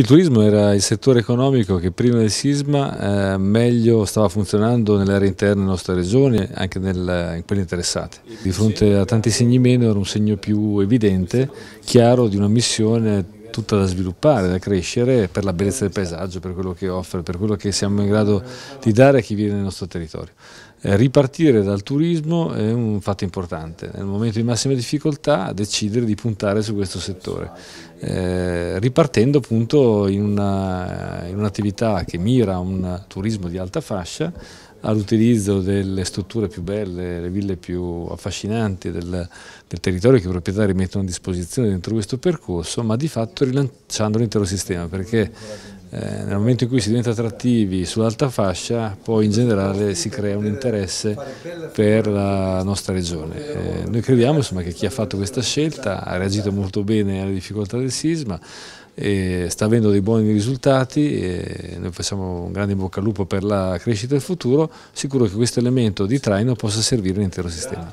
Il turismo era il settore economico che prima del sisma eh, meglio stava funzionando nell'area interna della nostra regione, anche nel, in quelle interessate. Di fronte a tanti segni meno era un segno più evidente, chiaro di una missione tutta da sviluppare, da crescere per la bellezza del paesaggio, per quello che offre, per quello che siamo in grado di dare a chi viene nel nostro territorio. Eh, ripartire dal turismo è un fatto importante, nel momento di massima difficoltà decidere di puntare su questo settore. Eh, ripartendo appunto in, un'attività che mira a un turismo di alta fascia, all'utilizzo delle strutture più belle, le ville più affascinanti del, del, territorio che i proprietari mettono a disposizione dentro questo percorso, ma di fatto rilanciando l'intero sistema, perché eh, nel momento in cui si diventa attrattivi sull'alta fascia, poi in generale si crea un interesse per la nostra regione. Eh, noi crediamo insomma, che chi ha fatto questa scelta ha reagito molto bene alle difficoltà del sisma, e sta avendo dei buoni risultati e noi facciamo un grande in bocca al lupo per la crescita del futuro, sicuro che questo elemento di traino possa servire l'intero sistema.